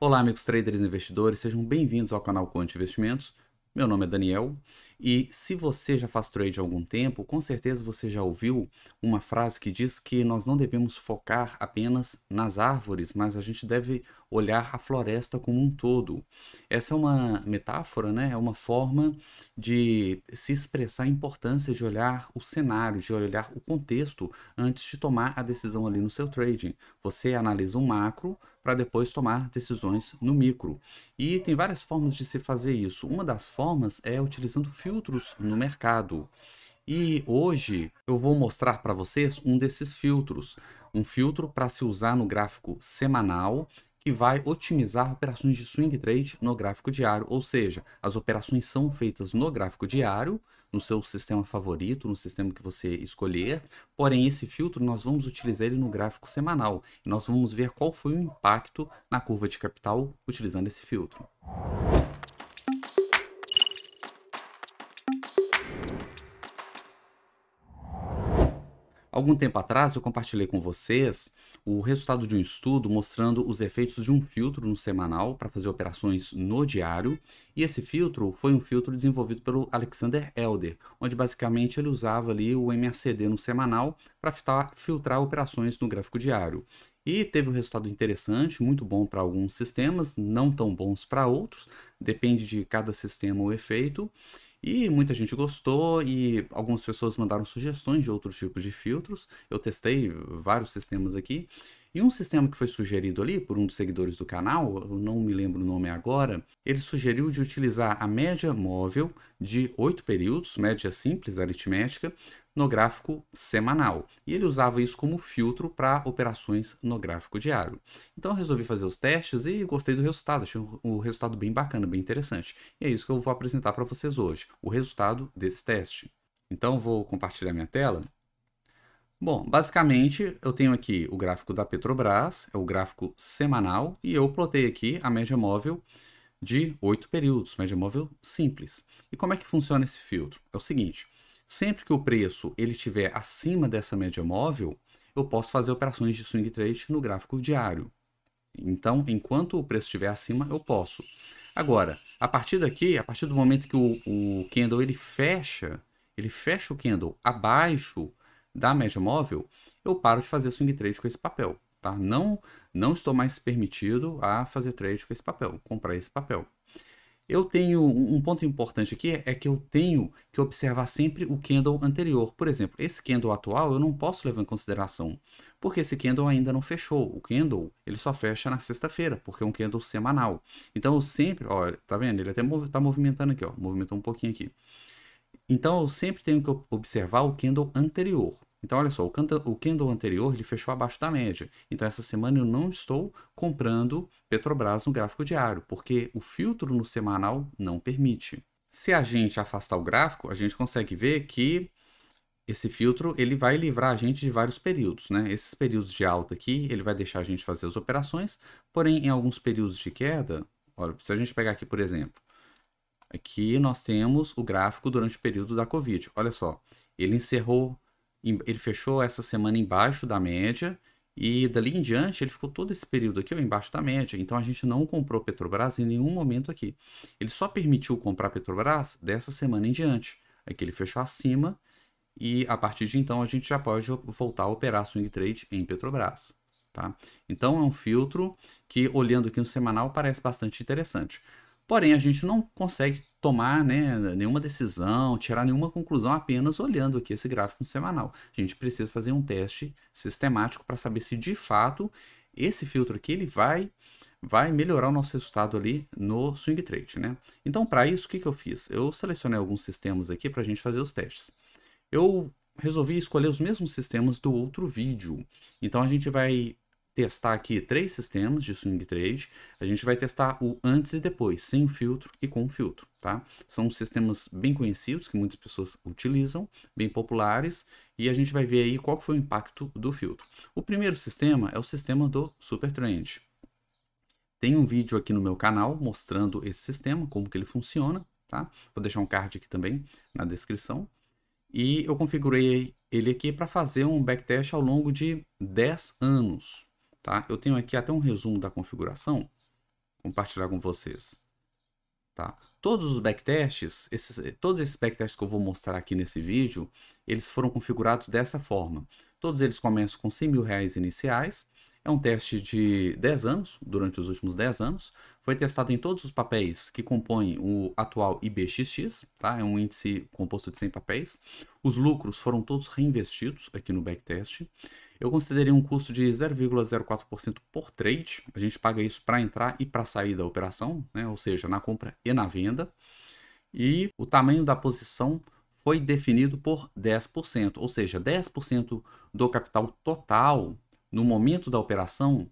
Olá, amigos traders e investidores, sejam bem-vindos ao canal Conte Investimentos. Meu nome é Daniel e se você já faz trade há algum tempo, com certeza você já ouviu uma frase que diz que nós não devemos focar apenas nas árvores, mas a gente deve olhar a floresta como um todo. Essa é uma metáfora, né? É uma forma de se expressar a importância de olhar o cenário, de olhar o contexto antes de tomar a decisão ali no seu trading. Você analisa um macro, para depois tomar decisões no micro. E tem várias formas de se fazer isso. Uma das formas é utilizando filtros no mercado. E hoje eu vou mostrar para vocês um desses filtros, um filtro para se usar no gráfico semanal que vai otimizar operações de swing trade no gráfico diário, ou seja, as operações são feitas no gráfico diário no seu sistema favorito, no sistema que você escolher. Porém, esse filtro nós vamos utilizar ele no gráfico semanal e nós vamos ver qual foi o impacto na curva de capital utilizando esse filtro. Algum tempo atrás eu compartilhei com vocês o resultado de um estudo mostrando os efeitos de um filtro no semanal para fazer operações no diário, e esse filtro foi um filtro desenvolvido pelo Alexander Elder, onde basicamente ele usava ali o MACD no semanal para filtrar operações no gráfico diário. E teve um resultado interessante, muito bom para alguns sistemas, não tão bons para outros, depende de cada sistema o efeito. E muita gente gostou e algumas pessoas mandaram sugestões de outros tipos de filtros. Eu testei vários sistemas aqui. E um sistema que foi sugerido ali por um dos seguidores do canal, eu não me lembro o nome agora, ele sugeriu de utilizar a média móvel de oito períodos, média simples aritmética, no gráfico semanal. E ele usava isso como filtro para operações no gráfico diário. Então eu resolvi fazer os testes e gostei do resultado, achei o resultado bem bacana, bem interessante. E é isso que eu vou apresentar para vocês hoje, o resultado desse teste. Então vou compartilhar minha tela. Bom, basicamente eu tenho aqui o gráfico da Petrobras, é o gráfico semanal, e eu plotei aqui a média móvel de oito períodos, média móvel simples. E como é que funciona esse filtro? É o seguinte, Sempre que o preço ele estiver acima dessa média móvel, eu posso fazer operações de swing trade no gráfico diário. Então, enquanto o preço estiver acima, eu posso. Agora, a partir daqui, a partir do momento que o, o candle ele fecha, ele fecha o candle abaixo da média móvel, eu paro de fazer swing trade com esse papel, tá? Não, não estou mais permitido a fazer trade com esse papel, comprar esse papel. Eu tenho um ponto importante aqui é que eu tenho que observar sempre o candle anterior. Por exemplo, esse candle atual eu não posso levar em consideração, porque esse candle ainda não fechou. O candle ele só fecha na sexta-feira, porque é um candle semanal. Então eu sempre, olha, tá vendo? Ele até tá movimentando aqui, ó, movimentou um pouquinho aqui. Então eu sempre tenho que observar o candle anterior. Então, olha só, o, o candle anterior ele fechou abaixo da média. Então, essa semana eu não estou comprando Petrobras no gráfico diário, porque o filtro no semanal não permite. Se a gente afastar o gráfico, a gente consegue ver que esse filtro ele vai livrar a gente de vários períodos. Né? Esses períodos de alta aqui, ele vai deixar a gente fazer as operações, porém, em alguns períodos de queda, olha, se a gente pegar aqui, por exemplo, aqui nós temos o gráfico durante o período da Covid. Olha só, ele encerrou ele fechou essa semana embaixo da média e dali em diante ele ficou todo esse período aqui ó, embaixo da média. Então a gente não comprou Petrobras em nenhum momento aqui. Ele só permitiu comprar Petrobras dessa semana em diante. Aqui ele fechou acima e a partir de então a gente já pode voltar a operar swing trade em Petrobras. Tá? Então é um filtro que olhando aqui no semanal parece bastante interessante. Porém a gente não consegue tomar né, nenhuma decisão, tirar nenhuma conclusão apenas olhando aqui esse gráfico semanal. A gente precisa fazer um teste sistemático para saber se de fato esse filtro aqui ele vai vai melhorar o nosso resultado ali no swing trade, né? Então, para isso, o que, que eu fiz? Eu selecionei alguns sistemas aqui para a gente fazer os testes. Eu resolvi escolher os mesmos sistemas do outro vídeo. Então, a gente vai testar aqui três sistemas de swing trade. A gente vai testar o antes e depois, sem filtro e com filtro, tá? São sistemas bem conhecidos que muitas pessoas utilizam, bem populares, e a gente vai ver aí qual foi o impacto do filtro. O primeiro sistema é o sistema do Supertrend. Tem um vídeo aqui no meu canal mostrando esse sistema, como que ele funciona, tá? Vou deixar um card aqui também na descrição. E eu configurei ele aqui para fazer um backtest ao longo de 10 anos, Tá? Eu tenho aqui até um resumo da configuração, compartilhar com vocês. Tá? Todos os backtests, esses, todos esses backtests que eu vou mostrar aqui nesse vídeo, eles foram configurados dessa forma. Todos eles começam com 100 mil reais iniciais, é um teste de 10 anos, durante os últimos 10 anos. Foi testado em todos os papéis que compõem o atual IBXX, tá? É um índice composto de 100 papéis. Os lucros foram todos reinvestidos aqui no backtest. Eu considerei um custo de 0,04% por trade. A gente paga isso para entrar e para sair da operação, né? ou seja, na compra e na venda. E o tamanho da posição foi definido por 10%, ou seja, 10% do capital total no momento da operação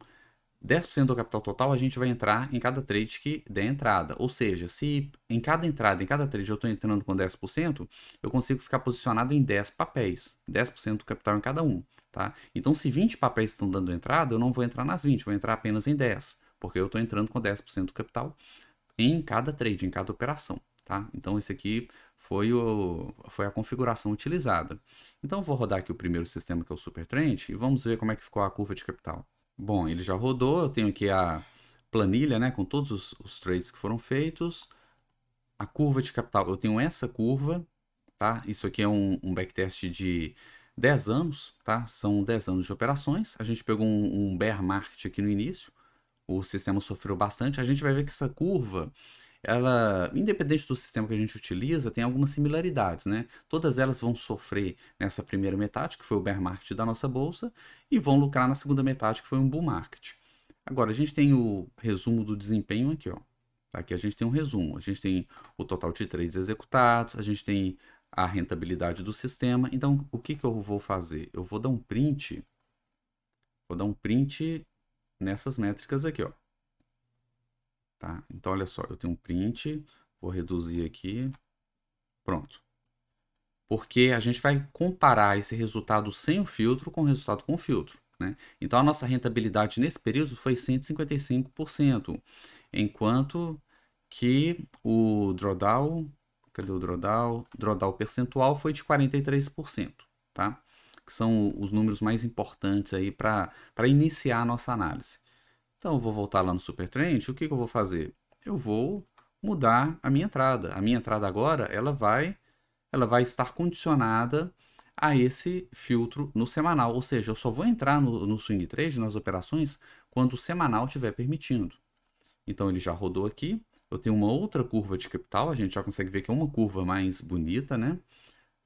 10% do capital total a gente vai entrar em cada trade que der entrada. Ou seja, se em cada entrada, em cada trade eu estou entrando com 10%, eu consigo ficar posicionado em 10 papéis, 10% do capital em cada um. Tá? Então, se 20 papéis estão dando entrada, eu não vou entrar nas 20, vou entrar apenas em 10, porque eu estou entrando com 10% do capital em cada trade, em cada operação. Tá? Então, esse aqui foi, o, foi a configuração utilizada. Então, vou rodar aqui o primeiro sistema, que é o Supertrend, e vamos ver como é que ficou a curva de capital. Bom, ele já rodou, eu tenho aqui a planilha né, com todos os, os trades que foram feitos, a curva de capital, eu tenho essa curva, tá? isso aqui é um, um backtest de 10 anos, tá? São 10 anos de operações. A gente pegou um, um bear market aqui no início, o sistema sofreu bastante. A gente vai ver que essa curva, ela, independente do sistema que a gente utiliza, tem algumas similaridades, né? Todas elas vão sofrer nessa primeira metade, que foi o bear market da nossa bolsa, e vão lucrar na segunda metade, que foi um bull market. Agora, a gente tem o resumo do desempenho aqui, ó. Aqui a gente tem um resumo. A gente tem o total de trades executados, a gente tem a rentabilidade do sistema. Então, o que, que eu vou fazer? Eu vou dar um print, vou dar um print nessas métricas aqui, ó. Tá? Então, olha só, eu tenho um print, vou reduzir aqui, pronto. Porque a gente vai comparar esse resultado sem o filtro com o resultado com o filtro. Né? Então, a nossa rentabilidade nesse período foi 155%, enquanto que o drawdown cadê o drawdown? Drawdown percentual foi de 43%, tá? Que são os números mais importantes aí para iniciar a nossa análise. Então, eu vou voltar lá no Supertrend, o que, que eu vou fazer? Eu vou mudar a minha entrada. A minha entrada agora, ela vai, ela vai estar condicionada a esse filtro no semanal, ou seja, eu só vou entrar no, no swing trade, nas operações, quando o semanal estiver permitindo. Então, ele já rodou aqui, eu tenho uma outra curva de capital, a gente já consegue ver que é uma curva mais bonita, né?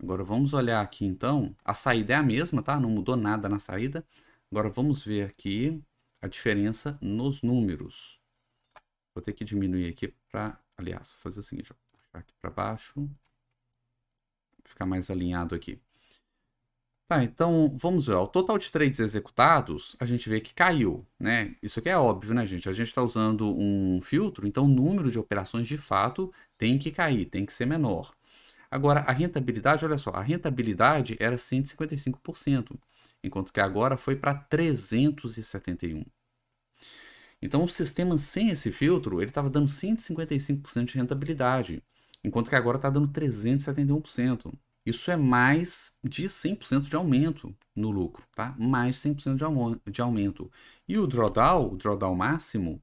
Agora vamos olhar aqui então, a saída é a mesma, tá? Não mudou nada na saída. Agora vamos ver aqui a diferença nos números. Vou ter que diminuir aqui para, aliás, vou fazer o seguinte, ó, aqui para baixo, ficar mais alinhado aqui. Tá, então vamos ver. O total de trades executados, a gente vê que caiu, né? Isso aqui é óbvio, né, gente? A gente está usando um filtro, então o número de operações de fato tem que cair, tem que ser menor. Agora, a rentabilidade, olha só, a rentabilidade era 155%, enquanto que agora foi para 371%. Então, o sistema sem esse filtro, ele estava dando 155% de rentabilidade, enquanto que agora está dando 371%. Isso é mais de 100% de aumento no lucro, tá? Mais 100% de, aum de aumento. E o drawdown, o drawdown máximo,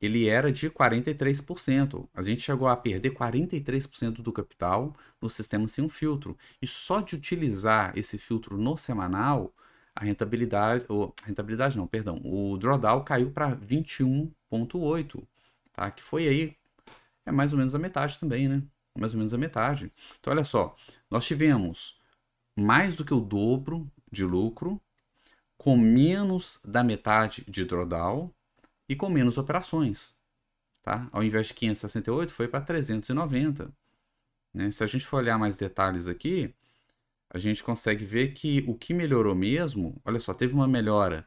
ele era de 43%. A gente chegou a perder 43% do capital no sistema sem um filtro. E só de utilizar esse filtro no semanal, a rentabilidade, ou, rentabilidade não, perdão, o drawdown caiu para 21.8, tá? Que foi aí é mais ou menos a metade também, né? Mais ou menos a metade. Então olha só, nós tivemos mais do que o dobro de lucro, com menos da metade de drawdown e com menos operações. Tá? Ao invés de 568, foi para 390. Né? Se a gente for olhar mais detalhes aqui, a gente consegue ver que o que melhorou mesmo, olha só, teve uma melhora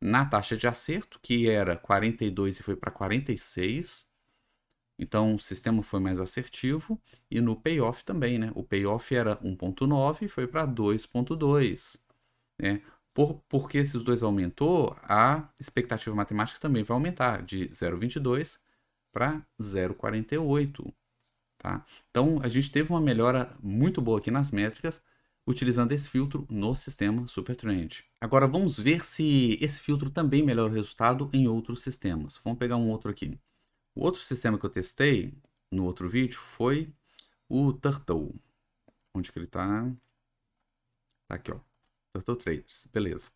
na taxa de acerto, que era 42 e foi para 46. Então, o sistema foi mais assertivo e no payoff também, né? O payoff era 1.9, e foi para 2.2, né? Por, porque esses dois aumentou, a expectativa matemática também vai aumentar de 0,22 para 0,48, tá? Então, a gente teve uma melhora muito boa aqui nas métricas, utilizando esse filtro no sistema SuperTrend. Agora vamos ver se esse filtro também melhora o resultado em outros sistemas. Vamos pegar um outro aqui. O outro sistema que eu testei no outro vídeo foi o Turtle. Onde que ele está? Tá aqui, ó. Turtle Traders. Beleza.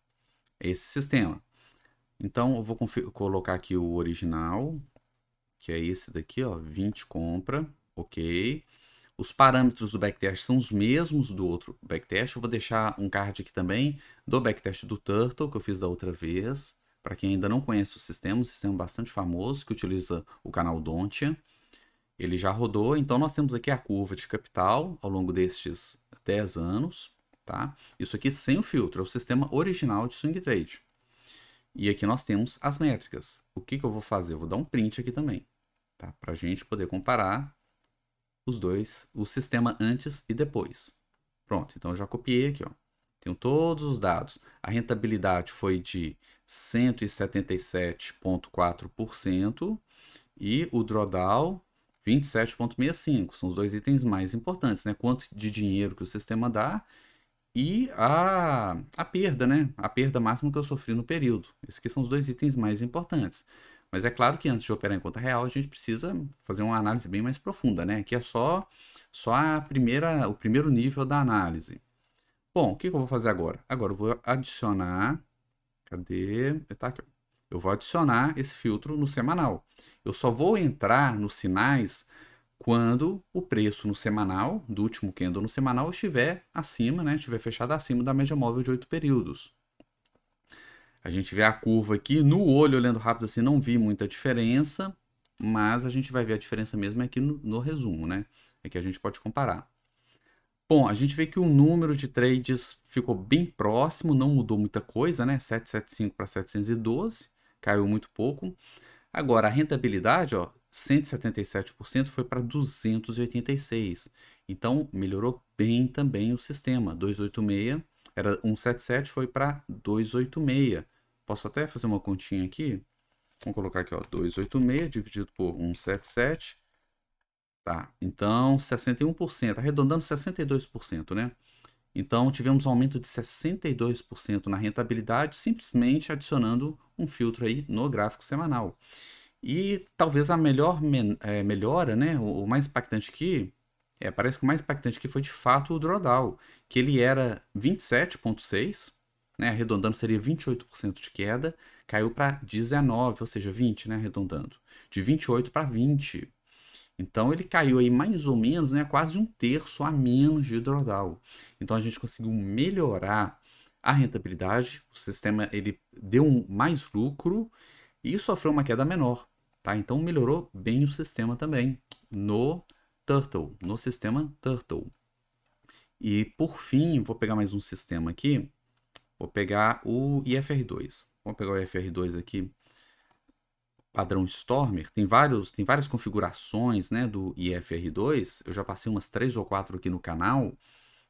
É esse sistema. Então, eu vou colocar aqui o original, que é esse daqui, ó. 20 compra. Ok. Os parâmetros do backtest são os mesmos do outro backtest. Eu vou deixar um card aqui também do backtest do Turtle, que eu fiz da outra vez. Para quem ainda não conhece o sistema, um sistema bastante famoso que utiliza o canal Dontia. Ele já rodou, então nós temos aqui a curva de capital ao longo destes 10 anos, tá? Isso aqui sem o filtro, é o sistema original de swing trade. E aqui nós temos as métricas. O que, que eu vou fazer? Eu vou dar um print aqui também, tá? Para a gente poder comparar os dois, o sistema antes e depois. Pronto, então eu já copiei aqui, ó. Tenho todos os dados. A rentabilidade foi de 177,4% e o drawdown 27,65%. São os dois itens mais importantes, né? Quanto de dinheiro que o sistema dá e a, a perda, né? A perda máxima que eu sofri no período. Esses aqui são os dois itens mais importantes. Mas é claro que antes de operar em conta real, a gente precisa fazer uma análise bem mais profunda, né? Aqui é só, só a primeira, o primeiro nível da análise. Bom, o que, que eu vou fazer agora? Agora eu vou adicionar Cadê? Tá aqui. Eu vou adicionar esse filtro no semanal. Eu só vou entrar nos sinais quando o preço no semanal, do último candle no semanal, estiver acima, né? Estiver fechado acima da média móvel de oito períodos. A gente vê a curva aqui no olho, olhando rápido assim, não vi muita diferença, mas a gente vai ver a diferença mesmo aqui no, no resumo, né? É que a gente pode comparar. Bom, a gente vê que o número de trades ficou bem próximo, não mudou muita coisa, né? 775 para 712, caiu muito pouco. Agora, a rentabilidade, ó, 177% foi para 286. Então, melhorou bem também o sistema. 286 era 177 foi para 286. Posso até fazer uma continha aqui? Vamos colocar aqui, ó, 286 dividido por 177 Tá, então 61%, arredondando 62%, né? Então tivemos um aumento de 62% na rentabilidade, simplesmente adicionando um filtro aí no gráfico semanal. E talvez a melhor me é, eh, melhora, né? O, o, mais impactante aqui, é, parece que o mais impactante aqui foi de fato o drawdown, que ele era 27,6%, né? Arredondando seria 28% de queda, caiu para 19%, ou seja, 20%, né? Arredondando, de 28% para 20%. Então ele caiu aí mais ou menos, né, quase um terço a menos de hidrodal. Então a gente conseguiu melhorar a rentabilidade, o sistema ele deu mais lucro e sofreu uma queda menor, tá? Então melhorou bem o sistema também no Turtle, no sistema Turtle. E por fim, vou pegar mais um sistema aqui. Vou pegar o IFR2. Vou pegar o IFR2 aqui padrão Stormer, tem, vários, tem várias configurações né, do IFR2, eu já passei umas três ou quatro aqui no canal,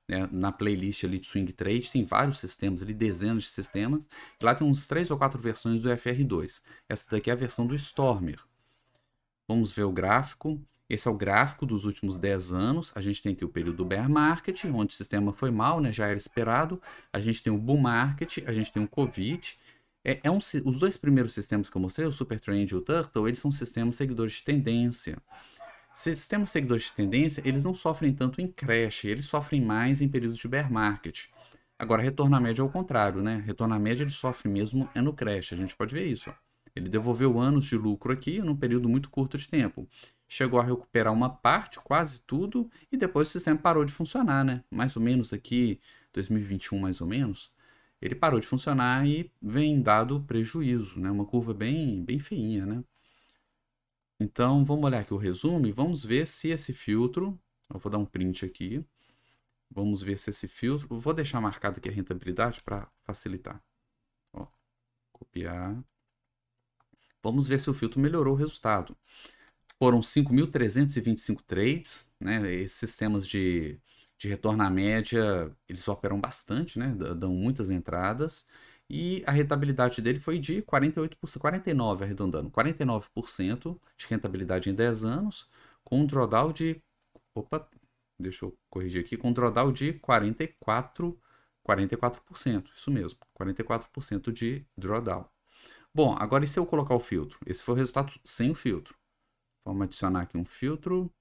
né, na playlist ali de Swing Trade, tem vários sistemas ali, dezenas de sistemas, e lá tem uns três ou quatro versões do IFR2. Essa daqui é a versão do Stormer. Vamos ver o gráfico. Esse é o gráfico dos últimos 10 anos. A gente tem aqui o período do bear market, onde o sistema foi mal, né? já era esperado. A gente tem o bull market, a gente tem o covid, é, é um, os dois primeiros sistemas que eu mostrei, o Supertrend e o Turtle, eles são sistemas seguidores de tendência. Sistemas seguidores de tendência, eles não sofrem tanto em crash, eles sofrem mais em períodos de bear market. Agora, retorno à média é o contrário, né? Retorno à média ele sofre mesmo é no crash, a gente pode ver isso. Ele devolveu anos de lucro aqui num período muito curto de tempo. Chegou a recuperar uma parte, quase tudo, e depois o sistema parou de funcionar, né? Mais ou menos aqui, 2021 mais ou menos ele parou de funcionar e vem dado prejuízo, né? Uma curva bem, bem feinha, né? Então, vamos olhar aqui o resumo e vamos ver se esse filtro, eu vou dar um print aqui, vamos ver se esse filtro, vou deixar marcado aqui a rentabilidade para facilitar. Ó, copiar. Vamos ver se o filtro melhorou o resultado. Foram 5.325 trades, né? Esses sistemas de de retorno à média, eles operam bastante, né? Dão muitas entradas. E a rentabilidade dele foi de 48%, 49% arredondando, 49% de rentabilidade em 10 anos, com um drawdown de. Opa, deixa eu corrigir aqui, com um drawdown de 44%. 44%, isso mesmo, 44% de drawdown. Bom, agora e se eu colocar o filtro? Esse foi o resultado sem o filtro. Vamos adicionar aqui um filtro,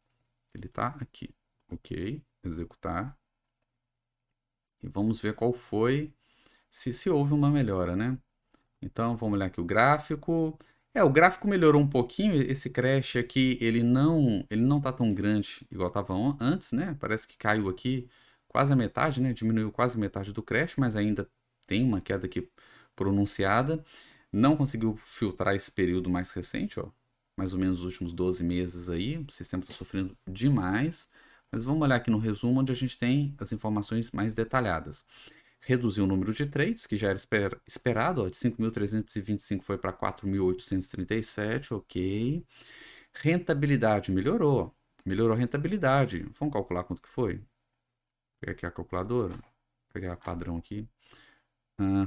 ele está aqui, ok executar e vamos ver qual foi, se, se houve uma melhora, né? Então vamos olhar aqui o gráfico. É, o gráfico melhorou um pouquinho, esse crash aqui, ele não, ele não tá tão grande igual estava antes, né? Parece que caiu aqui quase a metade, né? Diminuiu quase metade do crash, mas ainda tem uma queda aqui pronunciada. Não conseguiu filtrar esse período mais recente, ó. Mais ou menos os últimos 12 meses aí, o sistema está sofrendo demais. Mas vamos olhar aqui no resumo, onde a gente tem as informações mais detalhadas. Reduziu o número de trades, que já era esper esperado, ó, de 5.325 foi para 4.837, ok. Rentabilidade melhorou, melhorou a rentabilidade. Vamos calcular quanto que foi? Vou pegar aqui a calculadora, Vou pegar padrão aqui. Uh,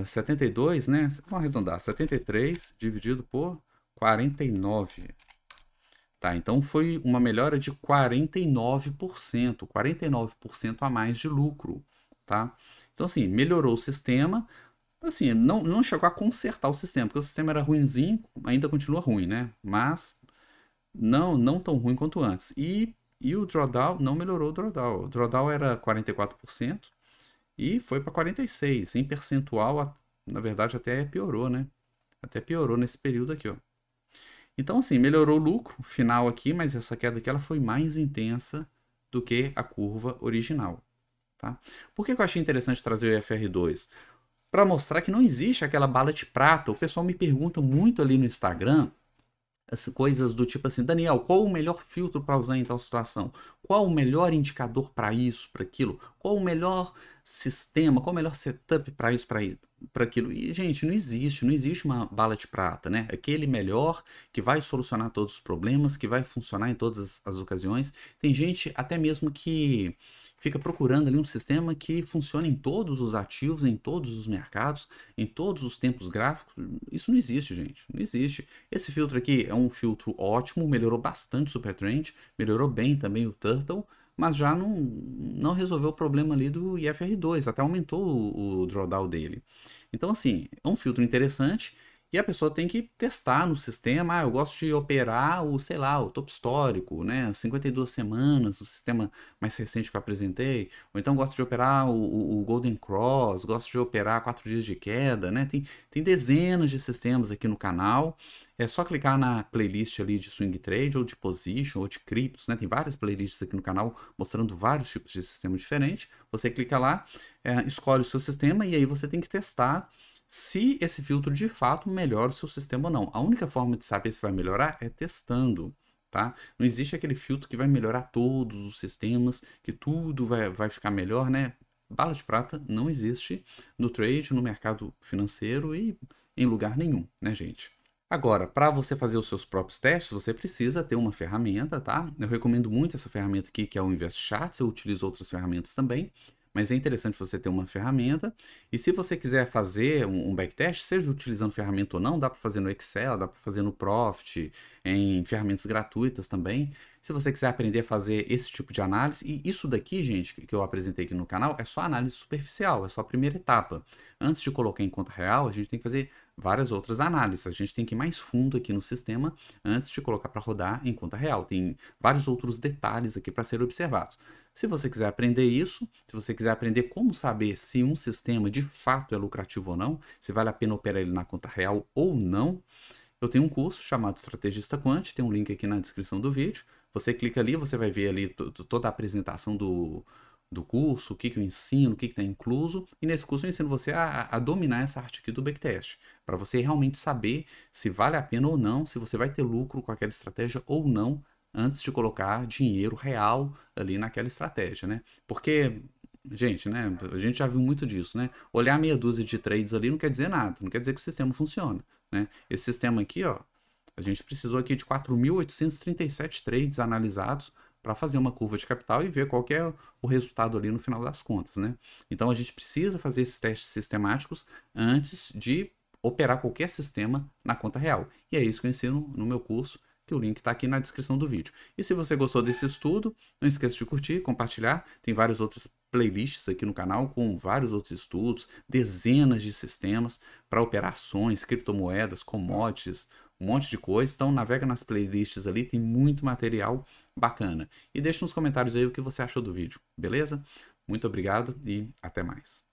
uh, 72, né? Vamos arredondar, 73 dividido por 49. Tá, então foi uma melhora de 49%, 49% a mais de lucro, tá? Então assim, melhorou o sistema, assim, não, não chegou a consertar o sistema, porque o sistema era ruinzinho, ainda continua ruim, né? Mas não não tão ruim quanto antes. E, e o drawdown não melhorou o drawdown. O drawdown era 44% e foi para 46, em percentual, na verdade até piorou, né? Até piorou nesse período aqui, ó. Então, assim, melhorou o lucro final aqui, mas essa queda aqui ela foi mais intensa do que a curva original. Tá? Por que, eu achei interessante trazer o IFR2? Para mostrar que não existe aquela bala de prata. O pessoal me pergunta muito ali no Instagram as coisas do tipo assim, Daniel, qual o melhor filtro para usar em tal situação? Qual o melhor indicador para isso, para aquilo? Qual o melhor sistema, qual o melhor setup para isso, para aquilo? E, gente, não existe, não existe uma bala de prata, né? Aquele melhor que vai solucionar todos os problemas, que vai funcionar em todas as ocasiões. Tem gente até mesmo que fica procurando ali um sistema que funcione em todos os ativos, em todos os mercados, em todos os tempos gráficos. Isso não existe, gente. Não existe. Esse filtro aqui é um filtro ótimo, melhorou bastante o Supertrend, melhorou bem também o Turtle, mas já não, não resolveu o problema ali do IFR2, até aumentou o, o drawdown dele. Então, assim, é um filtro interessante e a pessoa tem que testar no sistema, ah, eu gosto de operar o, sei lá, o topo histórico, né, 52 semanas, o sistema mais recente que eu apresentei, ou então gosto de operar o, o, o Golden Cross, gosto de operar 4 dias de queda, né, tem, tem dezenas de sistemas aqui no canal, é só clicar na playlist ali de Swing Trade, ou de Position, ou de Criptos, né, tem várias playlists aqui no canal mostrando vários tipos de sistema diferente, você clica lá, é, escolhe o seu sistema e aí você tem que testar se esse filtro de fato melhora o seu sistema ou não. A única forma de saber se vai melhorar é testando. Tá? Não existe aquele filtro que vai melhorar todos os sistemas, que tudo vai, vai ficar melhor, né? Bala de prata não existe no trade, no mercado financeiro e em lugar nenhum, né, gente? Agora, para você fazer os seus próprios testes, você precisa ter uma ferramenta, tá? Eu recomendo muito essa ferramenta aqui, que é o Invest Charts. eu utilizo outras ferramentas também, mas é interessante você ter uma ferramenta. E se você quiser fazer um, um backtest, seja utilizando ferramenta ou não, dá para fazer no Excel, dá para fazer no Profit, em ferramentas gratuitas também. Se você quiser aprender a fazer esse tipo de análise, e isso daqui, gente, que eu apresentei aqui no canal, é só análise superficial, é só a primeira etapa. Antes de colocar em conta real, a gente tem que fazer várias outras análises. A gente tem que ir mais fundo aqui no sistema antes de colocar para rodar em conta real. Tem vários outros detalhes aqui para serem observados. Se você quiser aprender isso, se você quiser aprender como saber se um sistema de fato é lucrativo ou não, se vale a pena operar ele na conta real ou não, eu tenho um curso chamado Estrategista Quant, tem um link aqui na descrição do vídeo. Você clica ali, você vai ver ali toda a apresentação do, do curso, o que, que eu ensino, o que está incluso. E nesse curso eu ensino você a, a dominar essa arte aqui do backtest, para você realmente saber se vale a pena ou não, se você vai ter lucro com aquela estratégia ou não antes de colocar dinheiro real ali naquela estratégia, né? Porque gente, né? A gente já viu muito disso, né? Olhar meia dúzia de trades ali não quer dizer nada, não quer dizer que o sistema funciona, né? Esse sistema aqui, ó, a gente precisou aqui de 4.837 trades analisados para fazer uma curva de capital e ver qual é o resultado ali no final das contas, né? Então a gente precisa fazer esses testes sistemáticos antes de operar qualquer sistema na conta real. E é isso que eu ensino no meu curso que o link está aqui na descrição do vídeo. E se você gostou desse estudo, não esqueça de curtir, compartilhar, tem várias outras playlists aqui no canal com vários outros estudos, dezenas de sistemas para operações, criptomoedas, commodities, um monte de coisa. Então navega nas playlists ali, tem muito material bacana. E deixa nos comentários aí o que você achou do vídeo, beleza? Muito obrigado e até mais.